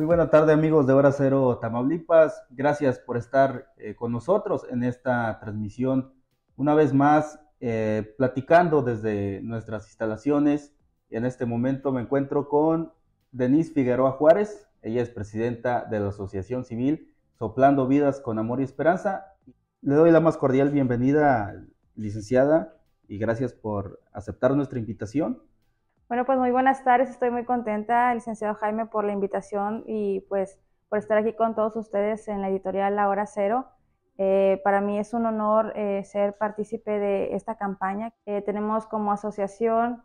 Muy buena tarde amigos de Hora Cero Tamaulipas. Gracias por estar eh, con nosotros en esta transmisión. Una vez más, eh, platicando desde nuestras instalaciones. En este momento me encuentro con Denise Figueroa Juárez. Ella es presidenta de la Asociación Civil Soplando Vidas con Amor y Esperanza. Le doy la más cordial bienvenida, licenciada, y gracias por aceptar nuestra invitación. Bueno, pues muy buenas tardes. Estoy muy contenta, licenciado Jaime, por la invitación y pues por estar aquí con todos ustedes en la editorial La Hora Cero. Eh, para mí es un honor eh, ser partícipe de esta campaña. Eh, tenemos como asociación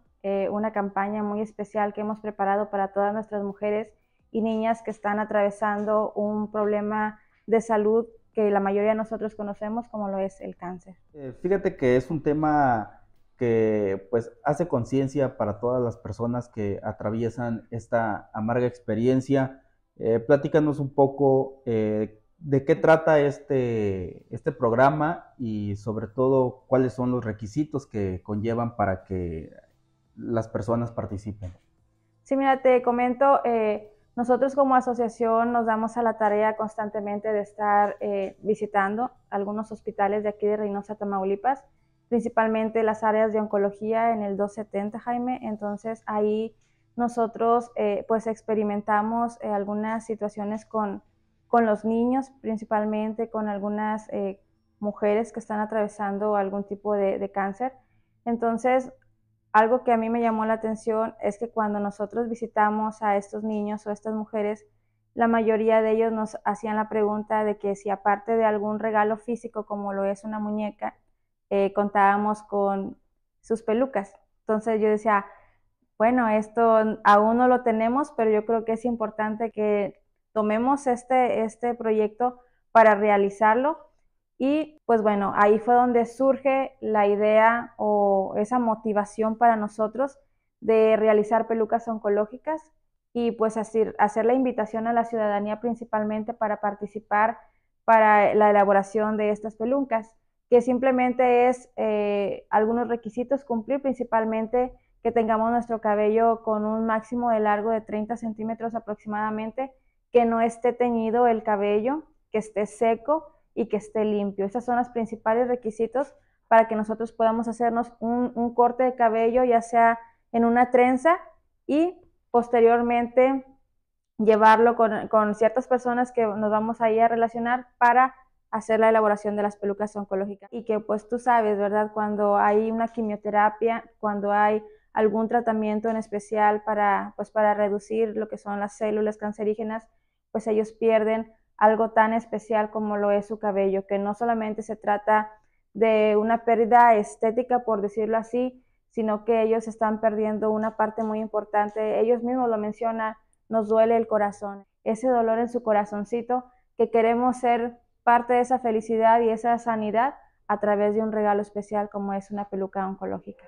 una campaña muy especial que hemos preparado para todas nuestras mujeres y niñas que están atravesando un problema de salud que la mayoría de nosotros conocemos como lo es el cáncer. fíjate que es un tema que pues hace conciencia para todas las personas que atraviesan esta amarga experiencia. Eh, platícanos un poco eh, de qué trata este, este programa y sobre todo cuáles son los requisitos que conllevan para que las personas participen. Sí, mira, te comento, eh, nosotros como asociación nos damos a la tarea constantemente de estar visitando algunos hospitales de aquí de Reynosa, Tamaulipas principalmente las áreas de oncología en el 270, Jaime. Entonces ahí nosotros eh, pues experimentamos eh, algunas situaciones con, con, los niños, principalmente con algunas eh, mujeres que están atravesando algún tipo de, cáncer. Entonces, algo que a mí me llamó la atención es que cuando nosotros visitamos a estos niños o estas mujeres, la mayoría de ellos nos hacían la pregunta de que si aparte de algún regalo físico como lo es una muñeca, eh, contábamos con sus pelucas. Entonces yo decía, bueno, esto aún no lo tenemos, pero yo creo que es importante que tomemos este, este proyecto para realizarlo. Y pues bueno, ahí fue donde surge la idea o esa motivación para nosotros de realizar pelucas oncológicas y pues hacer la invitación a la ciudadanía principalmente para participar para la elaboración de estas pelucas que simplemente es eh, algunos requisitos cumplir, principalmente que tengamos nuestro cabello con un máximo de largo de 30 centímetros aproximadamente, que no esté teñido el cabello, que esté seco y que esté limpio. Estos son los principales requisitos para que nosotros podamos hacernos un, corte de cabello, ya sea en una trenza y posteriormente llevarlo con, con, ciertas personas que nos vamos a ir a relacionar para hacer la elaboración de las pelucas oncológicas. Y que pues tú sabes, ¿verdad? Cuando hay una quimioterapia, cuando hay algún tratamiento en especial para, pues, para reducir lo que son las células cancerígenas, pues ellos pierden algo tan especial como lo es su cabello, que no solamente se trata de una pérdida estética, por decirlo así, sino que ellos están perdiendo una parte muy importante. Ellos mismos lo mencionan, nos duele el corazón, ese dolor en su corazoncito que queremos ser parte de esa felicidad y esa sanidad a través de un regalo especial como es una peluca oncológica.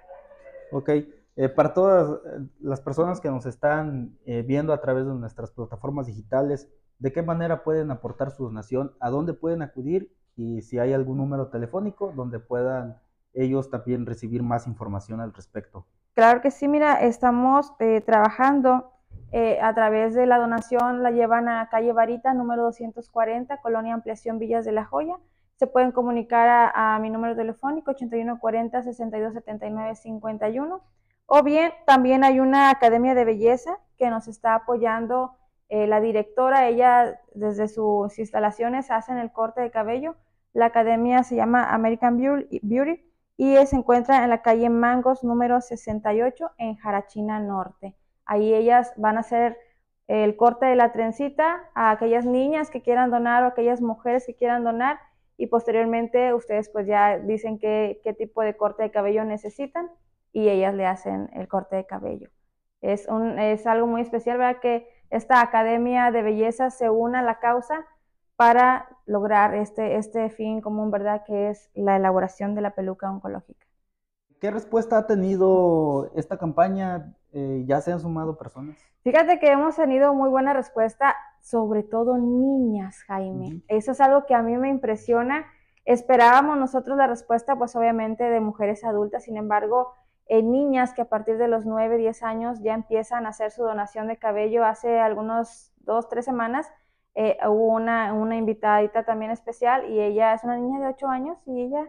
Ok, eh, para todas eh, las personas que nos están eh, viendo a través de nuestras plataformas digitales, ¿de qué manera pueden aportar su donación? ¿A dónde pueden acudir? Y si hay algún número telefónico donde puedan ellos también recibir más información al respecto. Claro que sí, mira, estamos trabajando eh, a través de la donación la llevan a calle Varita, número 240, Colonia Ampliación Villas de la Joya. Se pueden comunicar a, mi número telefónico 8140-6279-51. O bien también hay una academia de belleza que nos está apoyando eh, la directora. Ella desde sus instalaciones hacen el corte de cabello. La academia se llama American Beauty y se encuentra en la calle Mangos número 68 en Jarachina Norte. Ahí ellas van a hacer el corte de la trencita a aquellas niñas que quieran donar o aquellas mujeres que quieran donar y posteriormente ustedes pues ya dicen qué, qué tipo de corte de cabello necesitan y ellas le hacen el corte de cabello. Es, un, es algo muy especial, ¿verdad? Que esta Academia de Belleza se una a la causa para lograr este, este fin común, ¿verdad? Que es la elaboración de la peluca oncológica. ¿Qué respuesta ha tenido esta campaña? Eh, ya se han sumado personas. Fíjate que hemos tenido muy buena respuesta, sobre todo niñas, Jaime. Eso es algo que a mí me impresiona. Esperábamos nosotros la respuesta, pues obviamente, de mujeres adultas, sin embargo, en eh, niñas que a partir de los 9, 10 años ya empiezan a hacer su donación de cabello. Hace algunos dos, 3 semanas eh, hubo una, una invitadita también especial y ella es una niña de 8 años y ella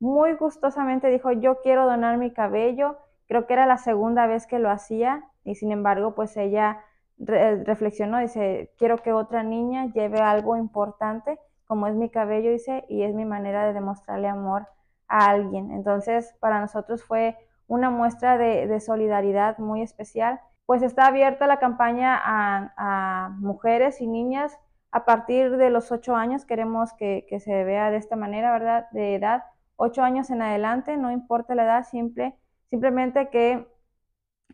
muy gustosamente dijo, yo quiero donar mi cabello Creo que era la segunda vez que lo hacía y sin embargo pues ella reflexionó reflexionó, dice, quiero que otra niña lleve algo importante como es mi cabello, dice, y es mi manera de demostrarle amor a alguien. Entonces para nosotros fue una muestra de, solidaridad muy especial. Pues está abierta la campaña a, mujeres y niñas a partir de los ocho años queremos que, se vea de esta manera, ¿verdad? De edad, ocho años en adelante, no importa la edad, simple Simplemente que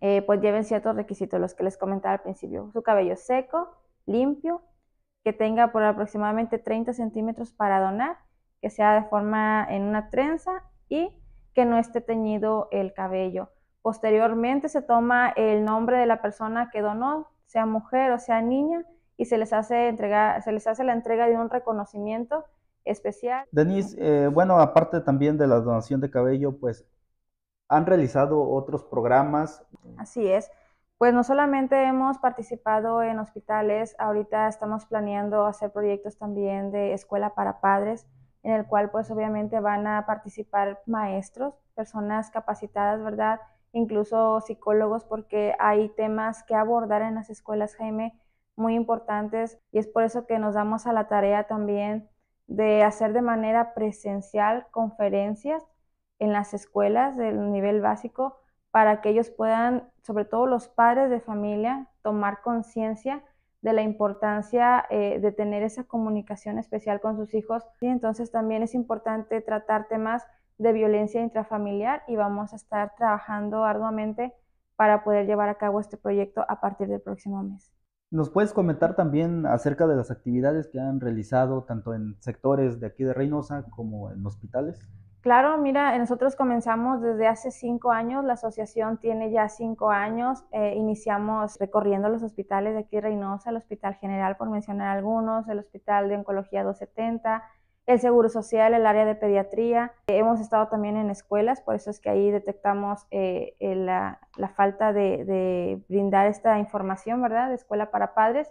eh, pues lleven ciertos requisitos, los que les comentaba al principio. Su cabello seco, limpio, que tenga por aproximadamente 30 centímetros para donar, que sea de forma en una trenza y que no esté teñido el cabello. Posteriormente se toma el nombre de la persona que donó, sea mujer o sea niña, y se les hace, se les hace la entrega de un reconocimiento especial. Denise, eh, bueno, aparte también de la donación de cabello, pues han realizado otros programas. Así es. Pues no solamente hemos participado en hospitales, ahorita estamos planeando hacer proyectos también de escuela para padres, en el cual pues obviamente van a participar maestros, personas capacitadas, ¿verdad? Incluso psicólogos, porque hay temas que abordar en las escuelas, Jaime, muy importantes, y es por eso que nos damos a la tarea también de hacer de manera presencial conferencias en las escuelas del nivel básico para que ellos puedan, sobre todo los padres de familia, tomar conciencia de la importancia eh, de tener esa comunicación especial con sus hijos. Y entonces también es importante tratar temas de violencia intrafamiliar y vamos a estar trabajando arduamente para poder llevar a cabo este proyecto a partir del próximo mes. ¿Nos puedes comentar también acerca de las actividades que han realizado tanto en sectores de aquí de Reynosa como en hospitales? Claro, mira, nosotros comenzamos desde hace cinco años, la asociación tiene ya cinco años, eh, iniciamos recorriendo los hospitales de aquí Reynosa, el Hospital General por mencionar algunos, el Hospital de Oncología 270, el Seguro Social, el área de pediatría, hemos estado también en escuelas, por eso es que ahí detectamos eh, eh, la, falta de, de brindar esta información, ¿verdad?, de escuela para padres,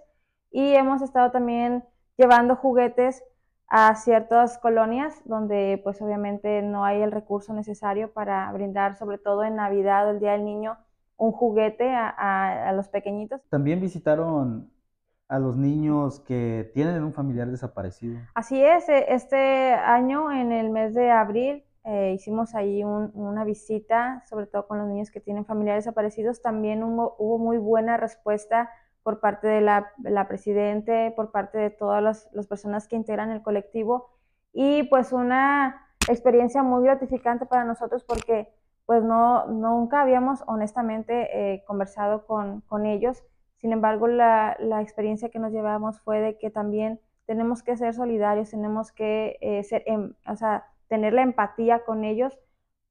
y hemos estado también llevando juguetes a ciertas colonias donde pues obviamente no hay el recurso necesario para brindar, sobre todo en Navidad, el Día del Niño, un juguete a, los pequeñitos. También visitaron a los niños que tienen un familiar desaparecido. Así es, e, este año en el mes de abril eh, hicimos ahí una visita, sobre todo con los niños que tienen familiares desaparecidos, también hubo muy buena respuesta por parte de la, presidente, por parte de todas las, personas que integran el colectivo y pues una experiencia muy gratificante para nosotros porque pues no, nunca habíamos honestamente eh, conversado con, con, ellos. Sin embargo, la, la, experiencia que nos llevamos fue de que también tenemos que ser solidarios, tenemos que eh, ser, em, o sea, tener la empatía con ellos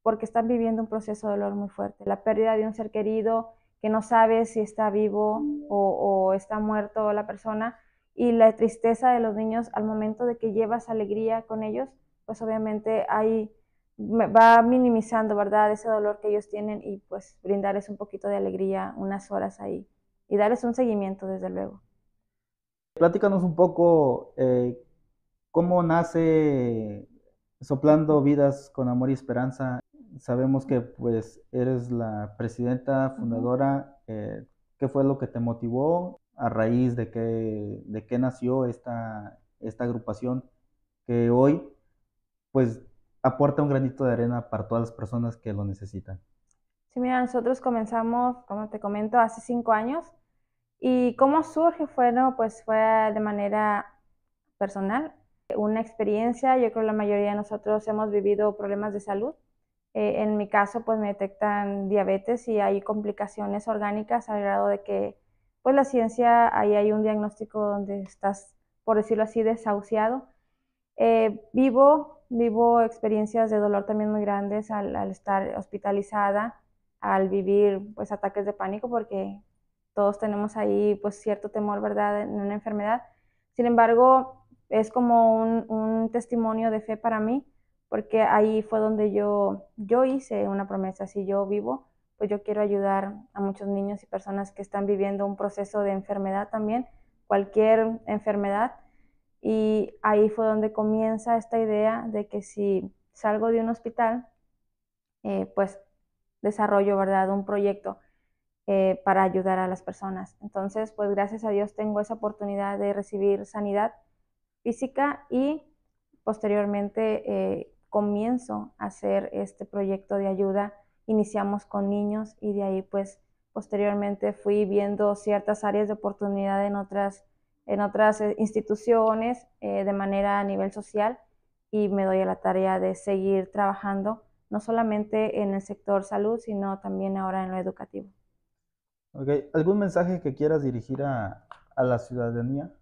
porque están viviendo un proceso de dolor muy fuerte. La pérdida de un ser querido, que no sabes si está vivo o, está muerto la persona, y la tristeza de los niños al momento de que llevas alegría con ellos, pues obviamente ahí va minimizando, ¿verdad?, ese dolor que ellos tienen y pues brindarles un poquito de alegría unas horas ahí y darles un seguimiento, desde luego. Platícanos un poco eh, cómo nace Soplando Vidas con Amor y Esperanza sabemos que pues eres la presidenta fundadora. Eh, ¿Qué fue lo que te motivó? ¿A raíz de qué, de qué nació esta, esta agrupación que hoy pues aporta un granito de arena para todas las personas que lo necesitan? Sí, mira, nosotros comenzamos, como te comento, hace cinco años. ¿Y cómo surge? Fue, pues fue de manera personal, una experiencia. Yo creo que la mayoría de nosotros hemos vivido problemas de salud eh, en mi caso, pues me detectan diabetes y hay complicaciones orgánicas al grado de que, pues la ciencia, ahí hay un diagnóstico donde estás, por decirlo así, desahuciado. Eh, vivo, vivo experiencias de dolor también muy grandes al, estar hospitalizada, al vivir pues ataques de pánico, porque todos tenemos ahí pues cierto temor, ¿verdad?, en una enfermedad. Sin embargo, es como un, testimonio de fe para mí porque ahí fue donde yo, yo hice una promesa, si yo vivo, pues yo quiero ayudar a muchos niños y personas que están viviendo un proceso de enfermedad también, cualquier enfermedad. Y ahí fue donde comienza esta idea de que si salgo de un hospital, eh, pues desarrollo, ¿verdad?, un proyecto eh, para ayudar a las personas. Entonces, pues gracias a Dios tengo esa oportunidad de recibir sanidad física y posteriormente eh, comienzo a hacer este proyecto de ayuda. Iniciamos con niños y de ahí pues posteriormente fui viendo ciertas áreas de oportunidad en otras, en otras eh, instituciones eh, de manera a nivel social y me doy a la tarea de seguir trabajando no solamente en el sector salud, sino también ahora en lo educativo. Okay. ¿Algún mensaje que quieras dirigir a, a la ciudadanía?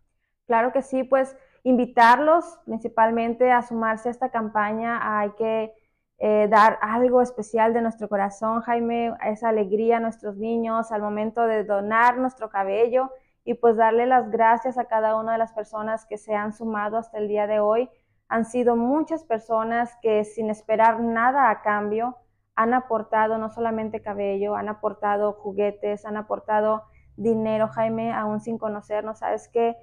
Claro que sí, pues invitarlos principalmente a sumarse a esta campaña. Hay que eh, dar algo especial de nuestro corazón, Jaime, esa alegría a nuestros niños al momento de donar nuestro cabello y pues darle las gracias a cada una de las personas que se han sumado hasta el día de hoy. Han sido muchas personas que sin esperar nada a cambio han aportado no solamente cabello, han aportado juguetes, han aportado dinero, Jaime, aún sin conocernos. Sabes qué?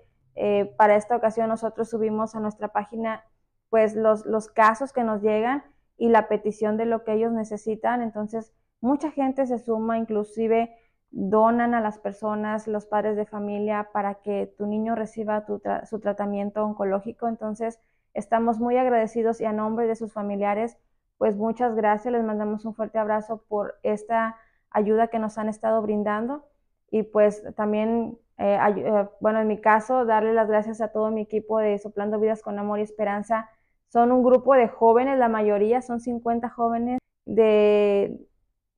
Eh, para esta ocasión nosotros subimos a nuestra página pues los, los casos que nos llegan y la petición de lo que ellos necesitan. Entonces, mucha gente se suma, inclusive donan a las personas, los padres de familia, para que tu niño reciba su tratamiento oncológico. Entonces, estamos muy agradecidos y a nombre de sus familiares, pues muchas gracias, les mandamos un fuerte abrazo por esta ayuda que nos han estado brindando y pues también eh, eh, bueno, en mi caso, darle las gracias a todo mi equipo de Soplando Vidas con Amor y Esperanza. Son un grupo de jóvenes, la mayoría son 50 jóvenes de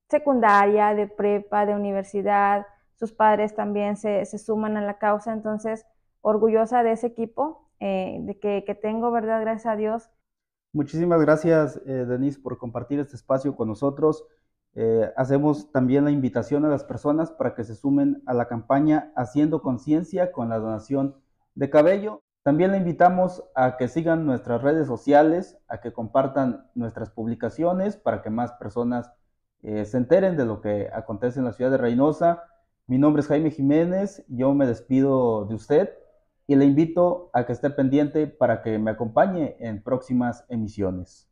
secundaria, de prepa, de universidad. Sus padres también se, suman a la causa. Entonces, orgullosa de ese equipo eh, de que, que, tengo, ¿verdad? Gracias a Dios. Muchísimas gracias, Denise, por compartir este espacio con nosotros. Eh, hacemos también la invitación a las personas para que se sumen a la campaña Haciendo Conciencia con la donación de cabello. También le invitamos a que sigan nuestras redes sociales, a que compartan nuestras publicaciones para que más personas eh, se enteren de lo que acontece en la ciudad de Reynosa. Mi nombre es Jaime Jiménez, yo me despido de usted y le invito a que esté pendiente para que me acompañe en próximas emisiones.